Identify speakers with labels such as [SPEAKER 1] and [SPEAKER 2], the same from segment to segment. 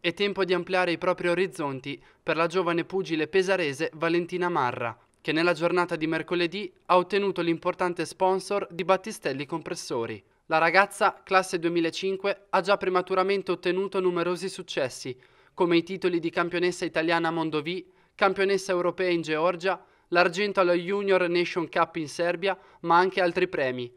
[SPEAKER 1] È tempo di ampliare i propri orizzonti per la giovane pugile pesarese Valentina Marra, che nella giornata di mercoledì ha ottenuto l'importante sponsor di Battistelli Compressori. La ragazza, classe 2005, ha già prematuramente ottenuto numerosi successi, come i titoli di campionessa italiana a Mondovì, campionessa europea in Georgia, l'argento alla Junior Nation Cup in Serbia, ma anche altri premi,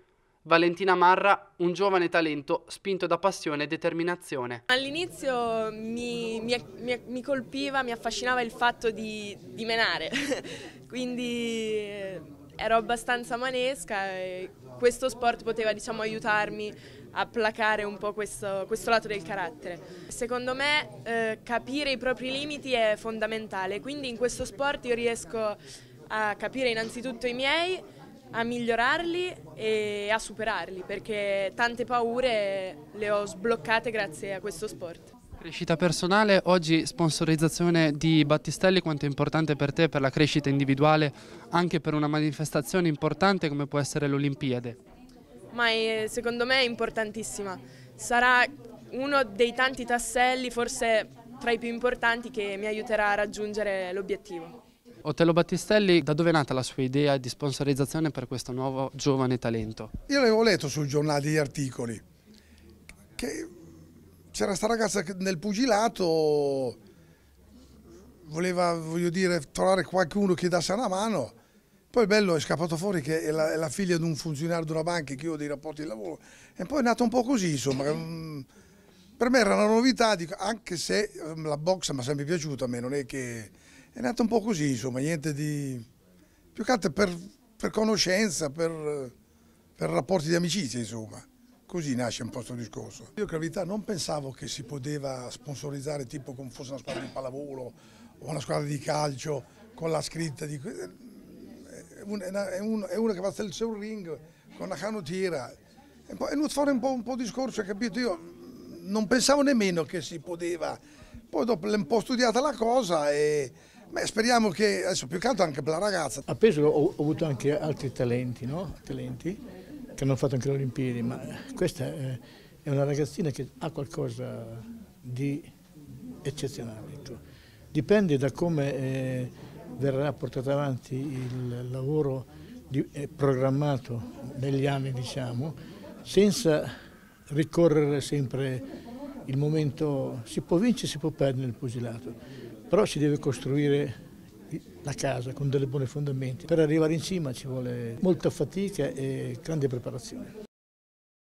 [SPEAKER 1] Valentina Marra, un giovane talento spinto da passione e determinazione.
[SPEAKER 2] All'inizio mi, mi, mi, colpiva, mi affascinava il fatto di, di menare, quindi eh, ero abbastanza manesca e questo sport poteva diciamo, aiutarmi a placare un po' questo, questo lato del carattere. Secondo me eh, capire i propri limiti è fondamentale, quindi in questo sport io riesco a capire innanzitutto i miei, a migliorarli e a superarli perché tante paure le ho sbloccate grazie a questo sport.
[SPEAKER 1] Crescita personale, oggi sponsorizzazione di Battistelli, quanto è importante per te per la crescita individuale anche per una manifestazione importante come può essere l'Olimpiade?
[SPEAKER 2] Ma è, secondo me è importantissima, sarà uno dei tanti tasselli forse tra i più importanti che mi aiuterà a raggiungere l'obiettivo.
[SPEAKER 1] Otello Battistelli, da dove è nata la sua idea di sponsorizzazione per questo nuovo giovane talento?
[SPEAKER 3] Io l'avevo letto sul giornale degli articoli che c'era sta ragazza che nel pugilato voleva, voglio dire, trovare qualcuno che dasse una mano. Poi bello è scappato fuori che è la, è la figlia di un funzionario di una banca che io ho dei rapporti di lavoro. E poi è nata un po' così, insomma. Mm, per me era una novità, anche se mm, la box mi è sempre piaciuta a me, non è che è nato un po' così, insomma, niente di... più che altro per, per conoscenza, per, per, rapporti di amicizia, insomma. Così nasce un po' questo discorso. Io, che la non pensavo che si poteva sponsorizzare tipo come fosse una squadra di pallavolo o una squadra di calcio con la scritta di... Eh, è una, è una, è una che va sul suo ring con una canottiera. È venuto fuori un po', un po' discorso, capito? Io non pensavo nemmeno che si poteva. Poi dopo l'ho un po' studiata la cosa e Beh, speriamo che,
[SPEAKER 4] adesso più che altro anche per la ragazza. A peso ho, ho avuto anche altri talenti, no? talenti che hanno fatto anche le Olimpiadi, ma eh, questa è, è una ragazzina che ha qualcosa di eccezionale. Ecco. Dipende da come eh, verrà portato avanti il lavoro di, eh, programmato negli anni, diciamo, senza ricorrere sempre il momento si può vincere, si può perdere il pugilato però si deve costruire la casa con delle buone fondamenta. Per arrivare in cima ci vuole molta fatica e grande preparazione.